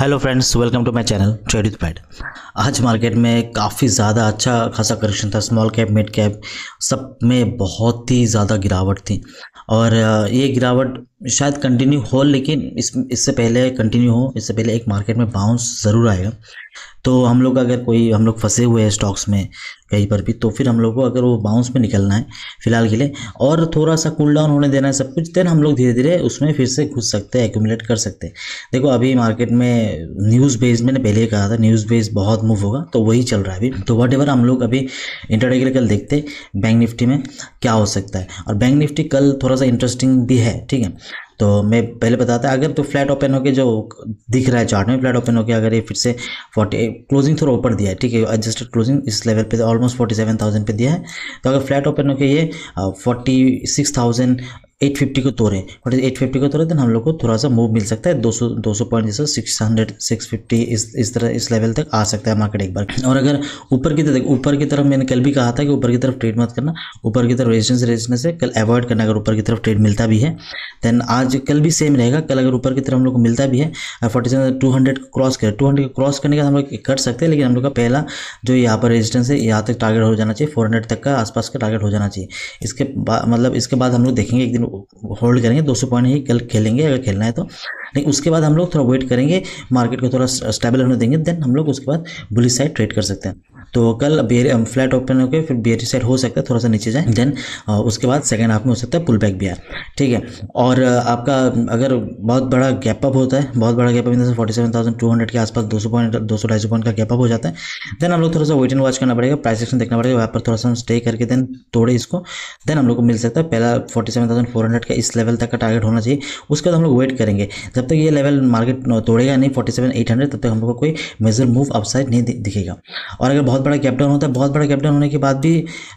hello friends welcome to my channel trade with pad आज market में काफ़ी ज़्यादा अच्छा खासा करेक्शन था स्मॉल कैप मिड कैप सब में बहुत ही ज़्यादा गिरावट थी और ये गिरावट शायद कंटिन्यू हो लेकिन इस इससे पहले कंटिन्यू हो इससे पहले एक मार्केट में बाउंस ज़रूर आएगा तो हम लोग अगर कोई हम लोग फंसे हुए हैं स्टॉक्स में कहीं पर भी तो फिर हम लोग को अगर वो बाउंस में निकलना है फिलहाल के लिए और थोड़ा सा कूल डाउन होने देना है सब कुछ देन हम लोग धीरे धीरे उसमें फिर से घुस सकते हैं एक्यूमुलेट कर सकते हैं देखो अभी मार्केट में न्यूज़ बेस मैंने पहले कहा था न्यूज़ बेस बहुत मूव होगा तो वही चल रहा है अभी तो वट हम लोग अभी इंटरडे के लिए कल देखते बैंक निफ्टी में क्या हो सकता है और बैंक निफ्टी कल थोड़ा सा इंटरेस्टिंग भी है ठीक है तो मैं पहले बताता है अगर तो फ्लैट ओपन होकर जो दिख रहा है चार्ट में फ्लैट ओपन होकर अगर ये फिर से फोर्टी क्लोजिंग थोड़ा ऊपर दिया है ठीक है एडजस्टेड क्लोजिंग इस लेवल पे ऑलमोस्ट फोर्टी सेवन थाउजेंड पे दिया है तो अगर फ्लैट ओपन होकर ये forty six thousand eight fifty को तोड़े बट एट फिफ्टी को तोड़े देन हम लोग को थोड़ा सा मूव मिल सकता है दो सौ दो सौ पॉइंट जैसे सिक्स हंड्रेड सिक्स फिफ्टी इस इस तरह इस लेवल तक आ सकता है मार्केट एक बार और अगर ऊपर की तरफ ऊपर की तरफ मैंने कल भी कहा था कि ऊपर की तरफ ट्रेड मत करना ऊपर की तरफ रेजिस्टेंस रेजिस्टेंस से कल अवॉइड करना अगर ऊपर की तरफ ट्रेड मिलता भी है देन आज कल भी सेम रहेगा कल अगर ऊपर की तरफ हम लोग को मिलता भी है forty seven two hundred cross करें टू हंड्रेड क्रॉस करने का हम लोग कर सकते हैं लेकिन हम लोग का पहला जो यहाँ पर रेजिस्टेंस है यहाँ तक टारगेट हो जाना चाहिए फोर हंड्रेड तक का आसपास का टारगेट हो जाना चाहिए इसके मतलब इसके बाद हम लोग देखेंगे एक दिन होल्ड करेंगे 200 पॉइंट ही कल खेलेंगे अगर खेलना है तो लेकिन उसके बाद हम लोग थोड़ा वेट करेंगे मार्केट को थोड़ा स्टेबल होने देंगे देन हम लोग उसके बाद बुलिस साइड ट्रेड कर सकते हैं तो कल बेर फ्लैट ओपन होकर फिर बेयर साइड हो सकता है थोड़ा सा नीचे जाए देन उसके बाद सेकेंड हाफ में हो सकता है पुल बैक भी आए ठीक है और आपका अगर बहुत बड़ा गैप अप होता है बहुत बड़ा gap up forty seven thousand two hundred के आसपास दो सौ पॉइंट दो सौ ढाई सौ पॉइंट का गैप अप हो जाता है देन हम लोग थोड़ा सा वेट एंड वॉच करना पड़ेगा प्राइस सेक्शन देखना पड़ेगा वहाँ पर थोड़ा सा हम स्टे करके देन तोड़े इसको देन हम लोग को मिल सकता है पहला forty seven thousand four hundred का इस लेवल तक का टारगेट होना चाहिए उसके बाद हम लोग वेट करेंगे जब तक ये लेवल मार्केट तोड़ेगा नहीं फोर्टी सेवन एट हंड्रेड तब तक हम लोग को कोई मेजर मूव अपसाइड नहीं दिखेगा और अगर बहुत बड़ा गैप डाउन होता है बहुत बड़ा गैप डाउन होने के बाद भी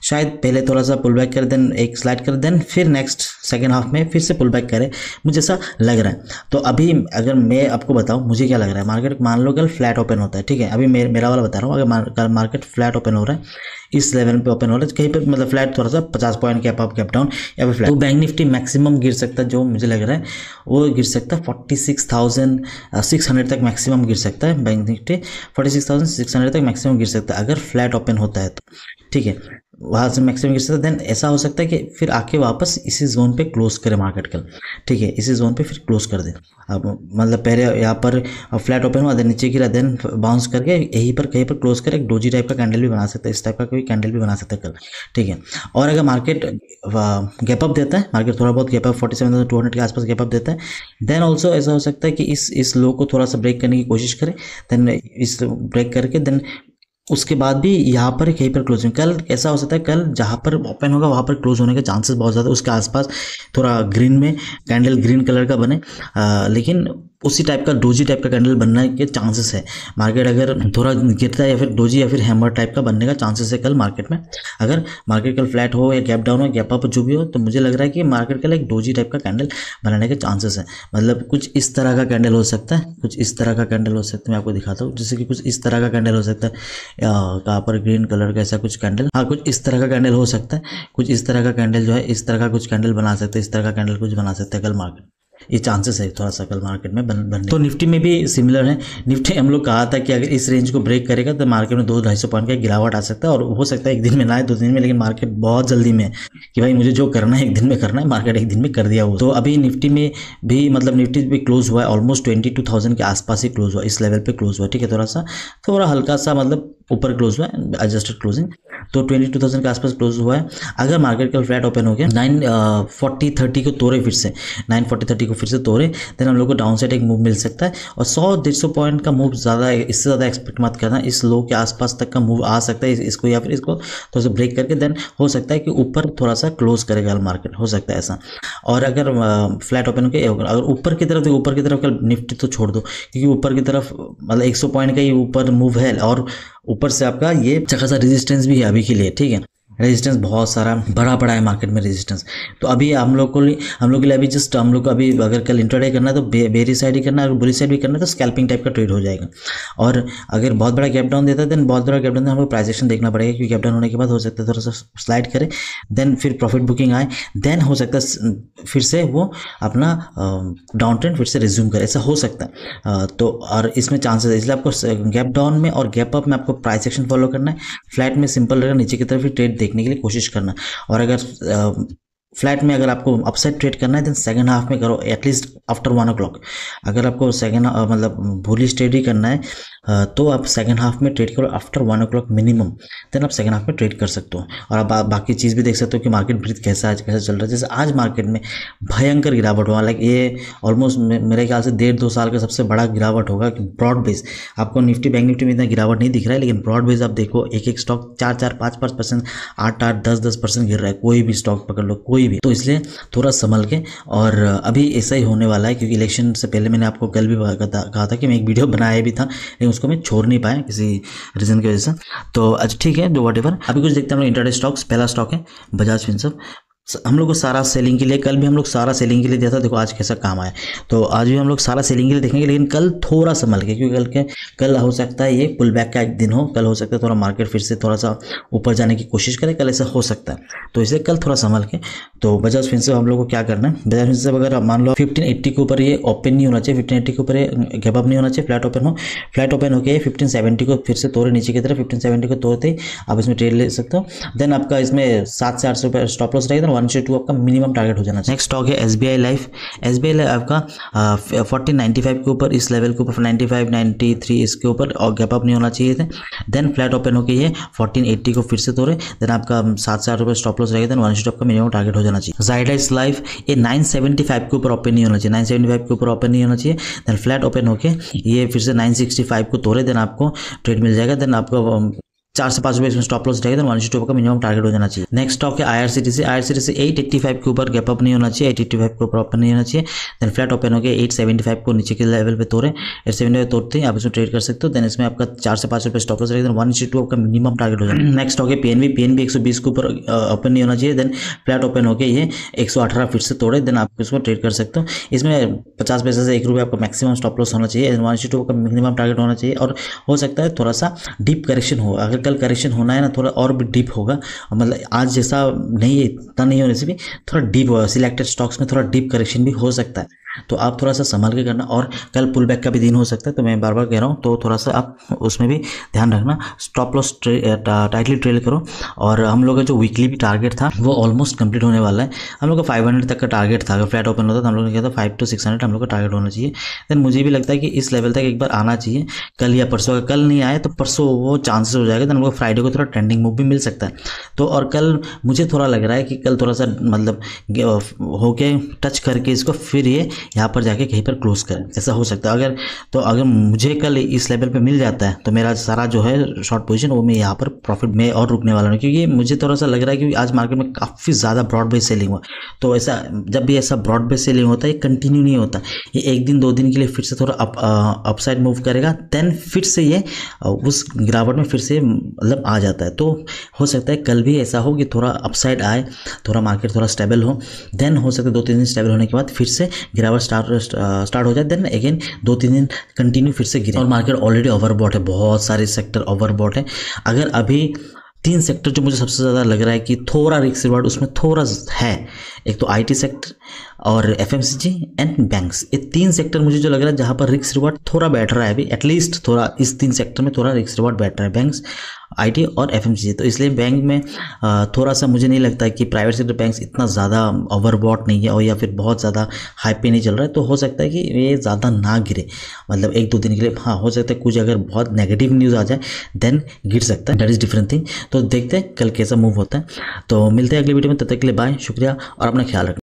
शायद पहले थोड़ा सा पुल बैक कर दें एक स्लाइड कर दें फिर नेक्स्ट सेकेंड हाफ में फिर से पुल बैक करें मुझे ऐसा लग रहा है तो अभी अगर मैं आपको बताऊँ मुझे क्या लग रहा है मार्केट मान लो कल फ्लैट ओपन होता है ठीक है अभी मेरा वाला बता रहा हूँ अगर कल मार्केट फ्लैट ओपन हो रहा है इस लेवल पर ओपन हो रहा है कहीं पर मतलब फ्लैट थोड़ा सा पचास point cap up cap down या फिर फ्लैट बैंक निफ्टी मैक्सिमम गिर सकता है जो मुझे लग रहा है वो गिर सकता है forty six thousand six hundred तक मैक्सिमम गिर सकता है bank Nifty forty six thousand six hundred तक मैक्सिमम गिर सकता है अगर अंदर फ्लैट ओपन होता है तो ठीक है वहाँ से मैक्सिमम गिर सकता है देन ऐसा हो सकता है कि फिर आके वापस इसी जोन पे क्लोज करें मार्केट कल ठीक है इसी जोन पे फिर क्लोज कर दें अब मतलब पहले यहाँ पर फ्लैट ओपन हुआ देन नीचे गिरा देन बाउंस करके यहीं पर कहीं पर क्लोज कर एक डोजी टाइप का कैंडल भी बना सकता है इस टाइप का कोई कैंडल भी बना सकता है कल ठीक है और अगर मार्केट गैप अप देता है मार्केट थोड़ा बहुत gap up forty seven two hundred के आसपास गैप अप देता है देन ऑल्सो ऐसा हो सकता है कि इस इस लो को थोड़ा सा ब्रेक करने की कोशिश करें देन इस ब्रेक करके देन उसके बाद भी यहाँ पर कहीं पर क्लोज हुई कल ऐसा हो सकता है कल जहाँ पर ओपन होगा वहाँ पर क्लोज होने के चांसेस बहुत ज़्यादा उसके आसपास थोड़ा ग्रीन में कैंडल ग्रीन कलर का बने आ, लेकिन उसी टाइप का डोजी टाइप का कैंडल बनने के चांसेस है मार्केट अगर थोड़ा गिरता है या फिर डोजी या फिर हैमर टाइप का बनने का चांसेस है कल मार्केट में अगर मार्केट कल फ्लैट हो या गैप डाउन हो गैप अप जो भी हो तो मुझे लग रहा है कि मार्केट कल एक डोजी टाइप का कैंडल बनाने के चांसेस है मतलब कुछ इस तरह का कैंडल हो सकता है कुछ इस तरह का कैंडल हो सकता है मैं आपको दिखाता हूँ जैसे कि कुछ इस तरह का कैंडल हो सकता है कहाँ पर ग्रीन कलर का ऐसा कुछ कैंडल हाँ कुछ इस तरह का कैंडल हो सकता है कुछ इस तरह का कैंडल जो है इस तरह का कुछ कैंडल बना सकते हैं इस तरह का कैंडल कुछ बना सकते हैं कल मार्केट ये चांसेस है थोड़ा सा कल मार्केट में बन बनने तो निफ्टी में भी सिमिलर है निफ्टी हम लोग कहा था कि अगर इस रेंज को ब्रेक करेगा तो मार्केट में दो ढाई सौ पॉइंट का गिरावट आ सकता है और हो सकता है एक दिन में ना है दो दिन में लेकिन मार्केट बहुत जल्दी में कि भाई मुझे जो करना है एक दिन में करना है मार्केट एक दिन में कर दिया हुआ तो अभी निफ्टी में भी मतलब निफ्टी भी क्लोज हुआ है ऑलमोस्ट ट्वेंटी टू थाउजेंड के आसपास ही क्लोज हुआ इस लेवल पर क्लोज हुआ ठीक है थोड़ा सा थोड़ा हल्का सा मतलब ऊपर क्लोज हुआ है एडजस्टेड क्लोजिंग तो ट्वेंटी टू थाउजेंड के आसपास क्लोज हुआ है अगर मार्केट का फ्लैट ओपन हो गया नाइन फोर्टी थर्टी को तोड़े फिर से नाइन फोर्टी थर्टी को फिर से तोड़े देन हम लोग को डाउन साइड एक मूव मिल सकता है और सौ डेढ़ सौ पॉइंट का मूव ज़्यादा इससे ज़्यादा एक्सपेक्ट मत करना इस लो के आसपास तक का मूव आ सकता है इसको या फिर इसको थोड़ा सा ब्रेक करके देन हो सकता है कि ऊपर थोड़ा सा क्लोज करेगा मार्केट हो सकता है ऐसा और अगर फ्लैट uh, ओपन हो गया अगर ऊपर की तरफ ऊपर की तरफ कल निफ्टी तो छोड़ दो क्योंकि ऊपर की तरफ मतलब एक सौ पॉइंट का ही ऊपर मूव है और ऊपर से आपका ये अच्छा खासा रेजिस्टेंस भी है अभी के लिए ठीक है रेजिस्टेंस बहुत सारा बड़ा पड़ा है मार्केट में रेजिस्टेंस तो अभी हम लोग को हम लोग के लिए अभी जस्ट हम लोग को अभी अगर कल इंटरडे करना है तो बे, बेरी साइड ही करना है अगर बुरी साइड भी करना है तो स्कैल्पिंग टाइप का ट्रेड हो जाएगा और अगर बहुत बड़ा गैप डाउन देता है देन बहुत बड़ा गैप डाउन हम लोग प्राइस एक्शन देखना पड़ेगा क्योंकि गैप डाउन होने के बाद हो सकता है थोड़ा सा स्लाइड करे देन फिर प्रॉफिट बुकिंग आए देन हो सकता है फिर से वो अपना डाउन ट्रेंड फिर से रिज्यूम करे ऐसा हो सकता है तो और इसमें चांसेस है इसलिए आपको गैप डाउन में और गैप अप में आपको प्राइस सेक्शन फॉलो करना है फ्लैट में सिंपल रहेगा नीचे की तरफ ही ट्रेड देखने के लिए कोशिश करना और अगर फ्लैट में अगर आपको अपसाइड ट्रेड करना है देन सेकंड हाफ में करो एटलीस्ट आफ्टर वन ओ अगर आपको सेकंड मतलब भूली स्टेड ही करना है तो आप सेकंड हाफ में ट्रेड करो after one O minimum then आप सेकंड हाफ में ट्रेड कर सकते हो और आप बाकी चीज़ भी देख सकते हो कि मार्केट ब्रिथ कैसा आज कैसा चल रहा है जैसे आज मार्केट में भयंकर गिरावट हुआ लाइक ये ऑलमोस्ट मेरे ख्याल से डेढ़ दो साल का सबसे बड़ा गिरावट होगा कि ब्रॉड बेस आपको निफ्टी बैंक निफ्टी में इतना गिरावट नहीं दिख रहा है लेकिन ब्रॉड बेस आप देखो एक एक स्टॉक चार चार पाँच पाँच परसेंट आठ आठ दस दस परसेंट गिर रहा है कोई भी स्टॉक पकड़ लो कोई कोई भी तो इसलिए थोड़ा संभल के और अभी ऐसा ही होने वाला है क्योंकि इलेक्शन से पहले मैंने आपको कल भी कहा था कि मैं एक वीडियो बनाया भी था लेकिन उसको मैं छोड़ नहीं पाया किसी रीज़न की वजह से तो अच्छा ठीक है जो वट अभी कुछ देखते हैं हम लोग इंटरडे स्टॉक्स पहला स्टॉक है बजाज फिनसअप हम लोग को सारा सेलिंग के लिए कल भी हम लोग सारा सेलिंग के लिए दिया था देखो आज कैसा काम आया तो आज भी हम लोग सारा सेलिंग के लिए देखेंगे लेकिन कल थोड़ा संभल के क्योंकि कल के कल हो सकता है ये पुल बैक का एक दिन हो कल हो सकता है थोड़ा मार्केट फिर से थोड़ा सा ऊपर जाने की कोशिश करें कल ऐसा हो सकता है तो इसे कल थोड़ा संभल के तो बजाज फिर से हम लोग को क्या करना है बजाज फिन से अगर मान लो फिफ्टीन एट्टी के ऊपर ये ओपन नहीं होना चाहिए फिफ्टीन एट्टी के ऊपर गैप अप नहीं होना चाहिए फ्लैट ओपन हो फ्लैट ओपन होकर फिफ्टीन सेवेंटी को फिर से तोड़े नीचे की तरफ फिफ्टीन सेवेंटी को तोड़ते आप इसमें ट्रेड ले सकते हो देन आपका इसमें सात से आठ सौ रुपये स्टॉप लॉस रहेगा वन से टू आपका मिनिमम टारगेट हो जाना चाहिए नेक्स्ट स्टॉक है S B I life S B I life आपका फोर्टी नाइन्टी फाइव के ऊपर इस लेवल के ऊपर नाइन्टी फाइव नाइन्टी थ्री इसके ऊपर और गैप अप नहीं होना चाहिए थे देन फ्लैट ओपन होकर ये फोर्टीन एट्टी को फिर से तोड़े देन आपका सात से आठ रुपये स्टॉप लॉस रहेगा देन वन से टू आपका मिनिमम टारगेट हो जाना चाहिए जाइडाइस लाइफ ये नाइन सेवेंटी फाइव के ऊपर ओपन नहीं होना चाहिए नाइन सेवेंटी फाइव के ऊपर ओपन नहीं होना चाहिए देन फ्लैट ओपन होकर ये फिर से नाइन सिक्सटी फाइव को तोड़े देन आपको ट्रेड मिल जाएगा देन आपका um, चार से पांच रुपए इसमें स्टॉप लॉस रहेगा तो वन का मिनिमम टारगेट हो जाना चाहिए नेक्स्ट स्टॉक है आईआरसीटीसी आईआरसीटीसी फाइव के ऊपर गैप अप नहीं होना चाहिए फाइव के ऊपर ओपन नहीं होना चाहिए देन फ्लैट ओपन हो गया एट सेवेंटी फाइव को नीचे के लेवल पे तोड़े एट सेवेंटी फाइव तोड़ते हैं आप इसमें ट्रेड कर सकते हो देन इसमें आपका चार से पाँच रुपये स्टॉप लॉस रहेगा वन तो टू आपका मिनिमम टारगेट हो जाएगा नेक्स्ट स्टॉक है पीएनबी पीएनबी एक सौ बीस के ऊपर ओपन नहीं होना चाहिए देन फ्लैट ओपन हो गया ये एक सौ अठारह फीट से तोड़े देन आप इसमें ट्रेड कर सकते हो इसमें पचास पैसे से एक रुपये आपका मैक्सिमम स्टॉप लॉस होना चाहिए वन इंची का मिनिमम टारगेट होना चाहिए और हो सकता है थोड़ा सा डीप करेक्शन हो अगर वर्टिकल करेक्शन होना है ना थोड़ा और भी डीप होगा मतलब आज जैसा नहीं इतना नहीं होने से भी थोड़ा डीप होगा सिलेक्टेड स्टॉक्स में थोड़ा डीप करेक्शन भी हो सकता है तो आप थोड़ा सा संभाल के करना और कल पुल बैक का भी दिन हो सकता है तो मैं बार बार कह रहा हूँ तो थोड़ा सा आप उसमें भी ध्यान रखना स्टॉप लॉस टाइटली ट्रेल करो और हम लोग का जो वीकली भी टारगेट था वो ऑलमोस्ट कंप्लीट होने वाला है हम लोग का फाइव हंड्रेड तक का टारगेट था अगर फ्लैट ओपन होता तो हम लोग ने कहा था फाइव टू सिक्स हंड्रेड हम लोग का टारगेट होना चाहिए देन मुझे भी लगता है कि इस लेवल तक एक बार आना चाहिए कल या परसों अगर कल नहीं आए तो परसों वो चांसेस हो जाएगा देन हम लोग फ्राइडे को थोड़ा ट्रेंडिंग मूव भी मिल सकता है तो और कल मुझे थोड़ा लग रहा है कि कल थोड़ा सा मतलब होके टच करके इसको फिर ये यहाँ पर जाके कहीं पर क्लोज करें ऐसा हो सकता है अगर तो अगर मुझे कल इस लेवल पर मिल जाता है तो मेरा सारा जो है शॉर्ट पोजिशन वो मैं यहाँ पर प्रॉफिट में और रुकने वाला हूँ क्योंकि मुझे थोड़ा सा लग रहा है कि आज मार्केट में काफ़ी ज़्यादा ब्रॉड बेस सेलिंग हुआ तो ऐसा जब भी ऐसा ब्रॉड बेस सेलिंग होता है ये कंटिन्यू नहीं होता ये एक दिन दो दिन के लिए फिर से थोड़ा अप अपसाइड मूव करेगा देन फिर से ये उस गिरावट में फिर से मतलब आ जाता है तो हो सकता है कल भी ऐसा हो कि थोड़ा अपसाइड आए थोड़ा मार्केट थोड़ा स्टेबल हो देन हो सकता है दो तीन दिन स्टेबल होने के बाद फिर से गिरावट लेवल स्टार्ट स्टार्ट हो जाए देन अगेन दो तीन दिन कंटिन्यू फिर से गिरे और मार्केट ऑलरेडी ओवरबॉट है बहुत सारे सेक्टर ओवरबॉट है अगर अभी तीन सेक्टर जो मुझे सबसे ज़्यादा लग रहा है कि थोड़ा रिक्स रिवार्ड उसमें थोड़ा है एक तो आईटी सेक्टर और एफएमसीजी एंड बैंक्स ये तीन सेक्टर मुझे जो लग रहा है जहाँ पर रिक्स रिवार्ड थोड़ा बैठ रहा है अभी एटलीस्ट थोड़ा इस तीन सेक्टर में थोड़ा रिक्स रिवार्ड बैठ रहा है बैंक्स आईटी और एफएमसीजी तो इसलिए बैंक में थोड़ा सा मुझे नहीं लगता कि प्राइवेट सेक्टर बैंक इतना ज़्यादा ओवरबॉट नहीं है और या फिर बहुत ज़्यादा हाई पे नहीं चल रहा है तो हो सकता है कि ये ज़्यादा ना गिरे मतलब एक दो दिन के लिए हाँ हो सकता है कुछ अगर बहुत नेगेटिव न्यूज़ आ जाए देन गिर सकता है डेट इज़ डिफरेंट थिंग तो देखते हैं कल कैसा मूव होता है तो मिलते हैं अगले वीडियो में तब तक के लिए बाय शुक्रिया और अपना ख्याल रखें